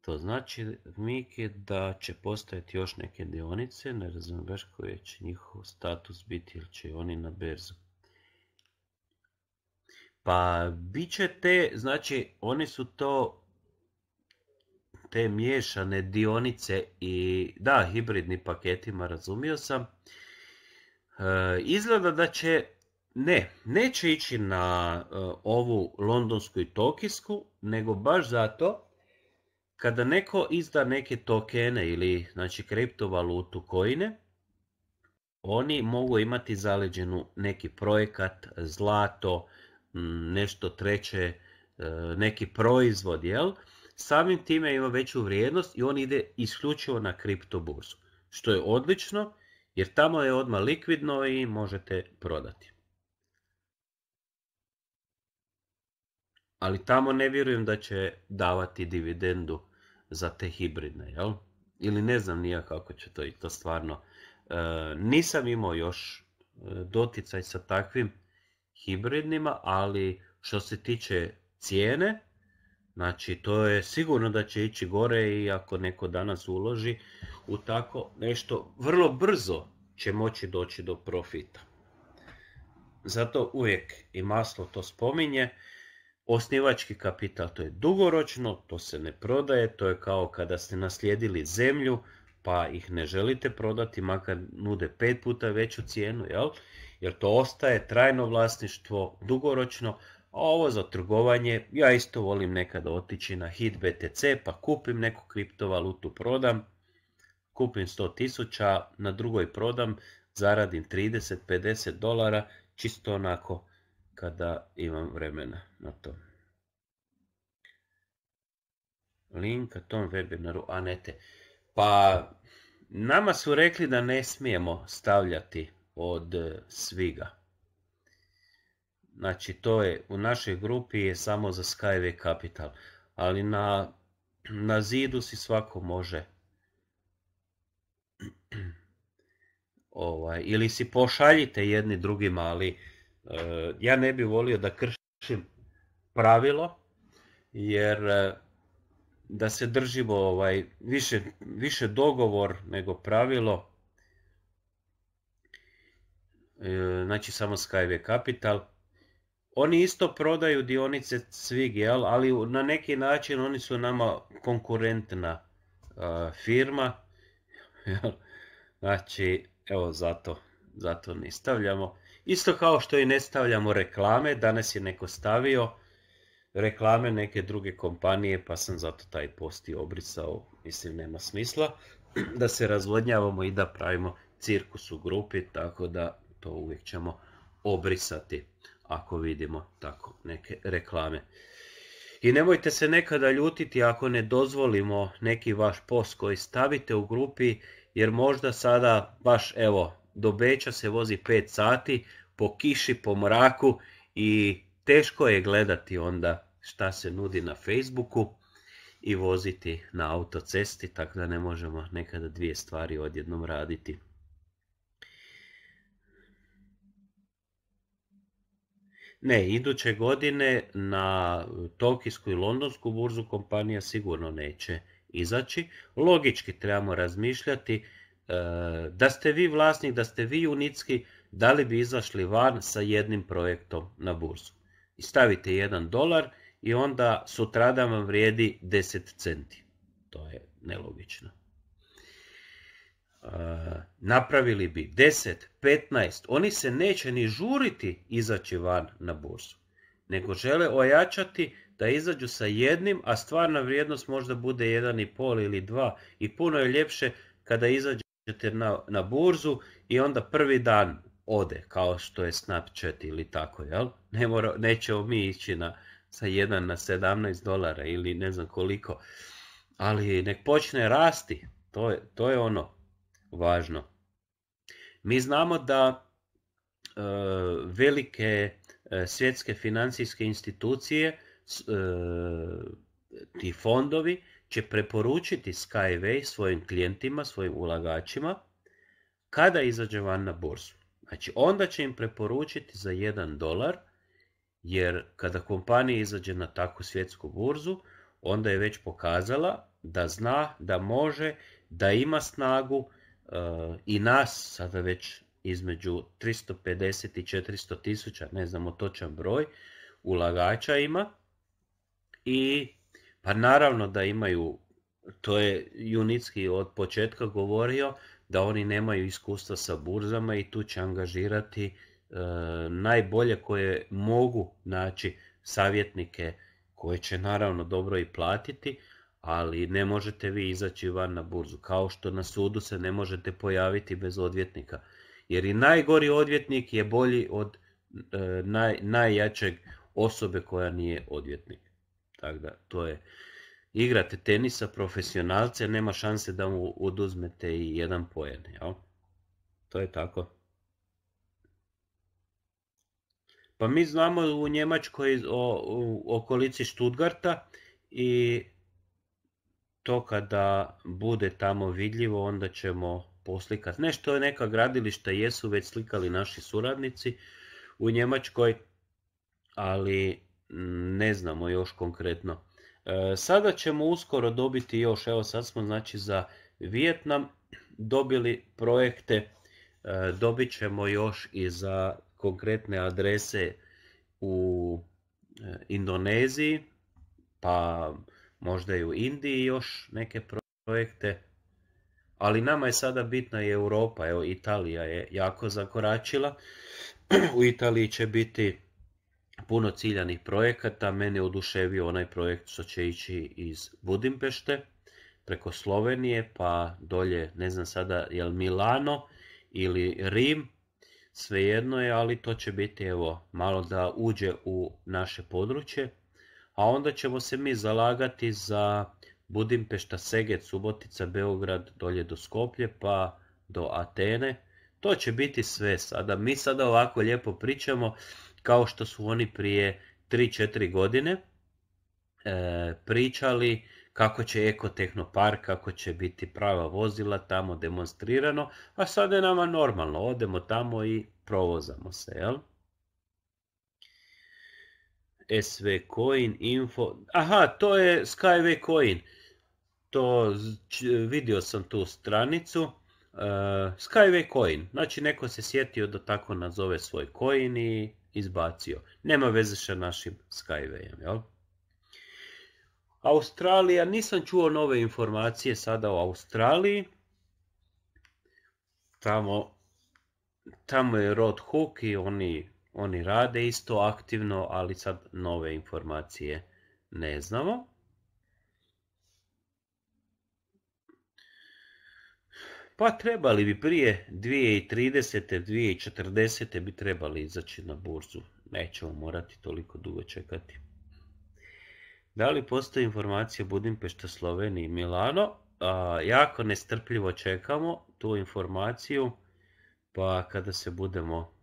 To znači, Miki, da će postojati još neke dionice, ne razumijem koji će njihov status biti, jer će oni na berzu. Pa bit će te, znači oni su to te miješane dionice i da, hibridni paketima, razumio sam. E, izgleda da će, ne, neće ići na e, ovu londonsku i tokijsku, nego baš zato kada neko izda neke tokene ili znači kriptovalutu kojine, oni mogu imati zaleđenu neki projekat, zlato, Mm, nešto treće, e, neki proizvod, jel? Samim time ima veću vrijednost i on ide isključivo na burzu što je odlično jer tamo je odmah likvidno i možete prodati. Ali tamo ne vjerujem da će davati dividendu za te hibridne, jel? Ili ne znam nija kako će to i to stvarno. E, nisam imao još e, doticaj sa takvim hibridnima, ali što se tiče cijene, znači to je sigurno da će ići gore i ako neko danas uloži u tako nešto, vrlo brzo će moći doći do profita. Zato uvijek i maslo to spominje, osnivački kapital to je dugoročno, to se ne prodaje, to je kao kada ste naslijedili zemlju, pa ih ne želite prodati, makar nude pet puta veću cijenu, jel? jer to ostaje trajno vlasništvo dugoročno, a ovo za trgovanje, ja isto volim nekada otići na hit BTC, pa kupim neku kriptovalutu, prodam, kupim tisuća, na drugoj prodam, zaradim 30-50 dolara, čisto onako kada imam vremena na to. Link ka tom webinaru, a ne te. Pa, nama su rekli da ne smijemo stavljati od e, sviga. Znači to je, u našoj grupi je samo za Skyway Capital, ali na, na zidu si svako može ovaj, ili si pošaljite jedni drugima, ali e, ja ne bi volio da kršim pravilo, jer e, da se držimo ovaj, više, više dogovor nego pravilo, E, znači samo Skyway Capital. Oni isto prodaju dionice svih jel? ali na neki način oni su nama konkurentna e, firma. Jel? Znači, evo zato, zato ne stavljamo. Isto kao što i ne stavljamo reklame, danas je neko stavio reklame neke druge kompanije, pa sam zato taj post i obrisao, mislim nema smisla da se razvodnjavamo i da pravimo cirkus u grupi, tako da to uvijek ćemo obrisati ako vidimo tako neke reklame. I nemojte se nekada ljutiti ako ne dozvolimo neki vaš post koji stavite u grupi jer možda sada baš evo do Beća se vozi 5 sati po kiši, po mraku i teško je gledati onda šta se nudi na Facebooku i voziti na autocesti, tako da ne možemo nekada dvije stvari odjednom raditi. Ne, iduće godine na Tokijsku i Londonsku burzu kompanija sigurno neće izaći. Logički trebamo razmišljati e, da ste vi vlasnik, da ste vi unitski, da li bi izašli van sa jednim projektom na burzu. I stavite jedan dolar i onda sutradan vam vrijedi 10 centi. To je nelogično napravili bi 10, 15, oni se neće ni žuriti izaći van na burzu. nego žele ojačati da izađu sa jednim, a stvarna vrijednost možda bude 1,5 ili 2 i puno je ljepše kada izađete na, na burzu i onda prvi dan ode, kao što je Snapchat ili tako, jel? Ne mora, nećemo mi ići na, sa 1 na 17 dolara ili ne znam koliko, ali nek počne rasti, to je, to je ono, važno. Mi znamo da e, velike e, svjetske financijske institucije, e, ti fondovi, će preporučiti Skyway svojim klijentima, svojim ulagačima, kada izađe van na burzu. Znači, onda će im preporučiti za 1 dolar, jer kada kompanija izađe na takvu svjetsku burzu, onda je već pokazala da zna, da može, da ima snagu, i nas sada već između 350 i 400 tisuća, ne znamo točan broj, ulagača ima i pa naravno da imaju, to je Junicki od početka govorio, da oni nemaju iskustva sa burzama i tu će angažirati e, najbolje koje mogu naći savjetnike koje će naravno dobro i platiti, ali ne možete vi izaći van na burzu, kao što na sudu se ne možete pojaviti bez odvjetnika. Jer i najgori odvjetnik je bolji od e, naj, najjačeg osobe koja nije odvjetnik. Tako da, to je, igrate tenisa, profesionalce, nema šanse da mu oduzmete i jedan poen, To je tako. Pa mi znamo u Njemačkoj u okolici Stuttgarta i to kada bude tamo vidljivo onda ćemo poslikati. Nešto je neka gradilišta jesu već slikali naši suradnici u Njemačkoj, ali ne znamo još konkretno. E, sada ćemo uskoro dobiti još, evo sad smo znači za Vijetnam dobili projekte, e, dobit ćemo još i za konkretne adrese u e, Indoneziji, pa možda i u Indiji još neke projekte, ali nama je sada bitna i Europa, evo Italija je jako zakoračila, u Italiji će biti puno ciljanih projekata, mene je oduševio onaj projekt što će ići iz Budimpešte, preko Slovenije, pa dolje, ne znam sada, je li Milano ili Rim, svejedno je, ali to će biti evo malo da uđe u naše područje a onda ćemo se mi zalagati za Budimpešta, Seget, Subotica, Beograd, dolje do Skoplje, pa do Atene. To će biti sve sada. Mi sada ovako lijepo pričamo kao što su oni prije 3-4 godine e, pričali kako će ekotehnopark, kako će biti prava vozila tamo demonstrirano, a sada je nama normalno, odemo tamo i provozamo se, jel? SV Coin, Info, aha, to je Skyway Coin. To vidio sam tu stranicu. Uh, Skyway Coin, znači neko se sjetio da tako nazove svoj coin i izbacio. Nema veze sa našim Skywayem, jel? Australija, nisam čuo nove informacije sada o Australiji. Tamo, tamo je Rod Hook i oni oni rade isto aktivno, ali sad nove informacije ne znamo. Pa trebali bi prije 2030. 2040. bi trebali izaći na burzu. Nećemo morati toliko dugo čekati. Da li postoji informacija Budimpešta, Sloveniji, Milano? A, jako nestrpljivo čekamo tu informaciju, pa kada se budemo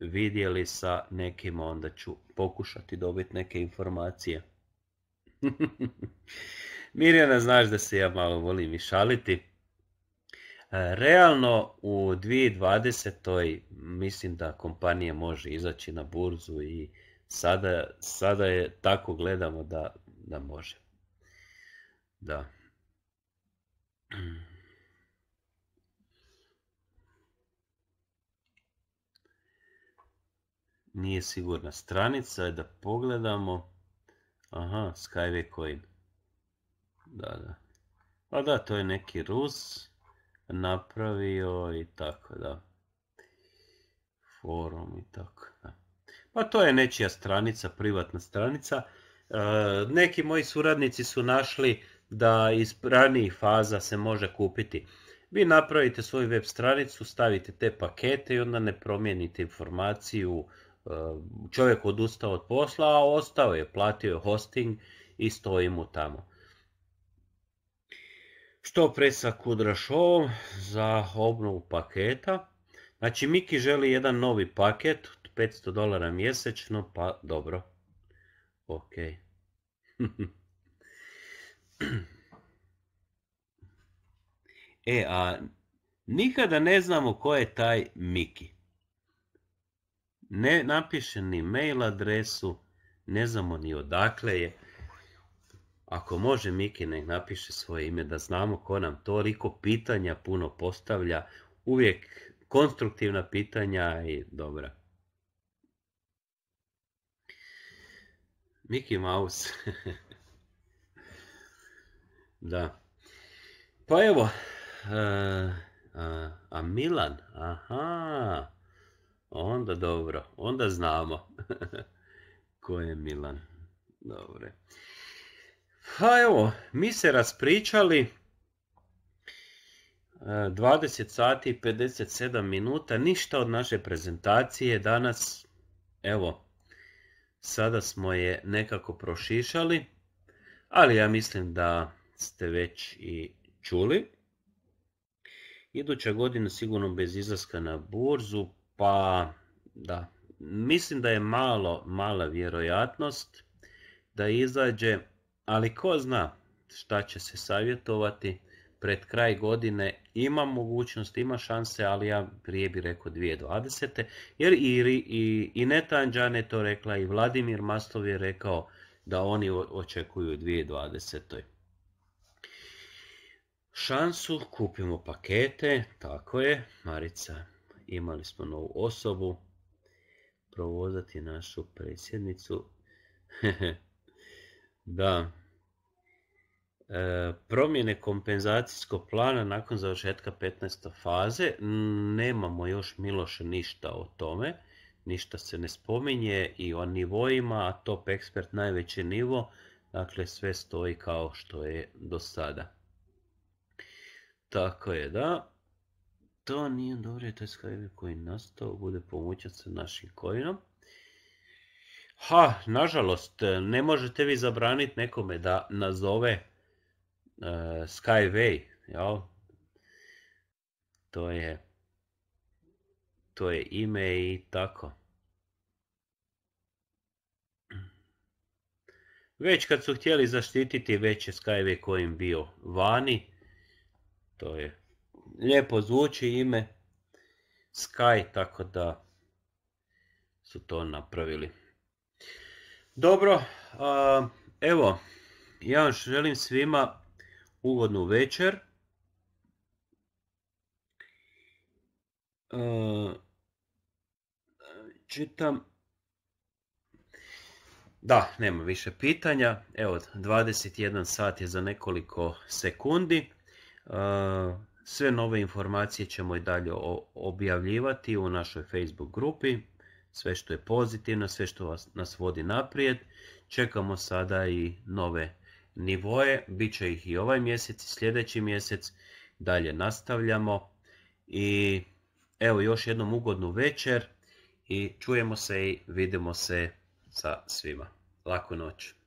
vidjeli sa nekim, onda ću pokušati dobiti neke informacije. Mirjana, znaš da se ja malo volim i šaliti. E, realno u 2020. mislim da kompanija može izaći na burzu i sada, sada je tako gledamo da, da može. Da. Nije sigurna stranica, da pogledamo. Aha, Skyway Coin. Da, da. Pa da, to je neki Rus napravio i tako, da. Forum i tako, da. Pa to je nečija stranica, privatna stranica. E, neki moji suradnici su našli da iz ranijih faza se može kupiti. Vi napravite svoju web stranicu, stavite te pakete i onda ne promijenite informaciju, Ehm, čovjek odustao od posla, a ostao je, platio je hosting i stoji mu tamo. Što pre sa Kudrašovom za obnovu paketa? Znači Miki želi jedan novi paket, 500 dolara mjesečno, pa dobro. Ok. e, a nikada ne znamo ko je taj Miki ne napiše ni mail adresu, ne znamo ni odakle je. Ako može Miki nek napiše svoje ime da znamo ko nam toliko pitanja puno postavlja, uvijek konstruktivna pitanja i dobra. Miki Maus. da. Pa evo, a, eh, a, eh, a Milan, aha, Onda dobro, onda znamo ko je Milan. Dobre. Pa evo, mi se raspričali 20 e, sati i 57 minuta, ništa od naše prezentacije danas, evo, sada smo je nekako prošišali, ali ja mislim da ste već i čuli. Iduća godina sigurno bez izlaska na burzu, pa, da. Mislim da je malo, mala vjerojatnost da izađe, ali ko zna šta će se savjetovati pred kraj godine ima mogućnost, ima šanse, ali ja prije bi rekao 2020. Jer i, i, i Netanđan je to rekla i Vladimir Mastov je rekao da oni očekuju 2020. Šansu, kupimo pakete, tako je, Marica imali smo novu osobu. Provozati našu predsjednicu. da. E, promjene kompenzacijskog plana nakon završetka 15. faze. Nemamo još Miloše ništa o tome. Ništa se ne spominje i o nivoima, a top ekspert najveći nivo. Dakle, sve stoji kao što je do sada. Tako je, da to nije dobro, je Skyrim koji nastao bude pomućat sa našim kojinom. Ha, nažalost, e, ne možete vi zabraniti nekome da nazove e, Skyway, jel? To je, to je ime i tako. Već kad su htjeli zaštititi, već je Skyway kojim bio vani. To je lijepo zvuči ime Sky, tako da su to napravili. Dobro, evo, ja vam želim svima ugodnu večer. čitam. Da, nema više pitanja. Evo, 21 sat je za nekoliko sekundi. A, sve nove informacije ćemo i dalje objavljivati u našoj Facebook grupi, sve što je pozitivno, sve što vas, nas vodi naprijed. Čekamo sada i nove nivoje, bit će ih i ovaj mjesec i sljedeći mjesec. Dalje nastavljamo i evo još jednom ugodnu večer i čujemo se i vidimo se sa svima. Laku noć!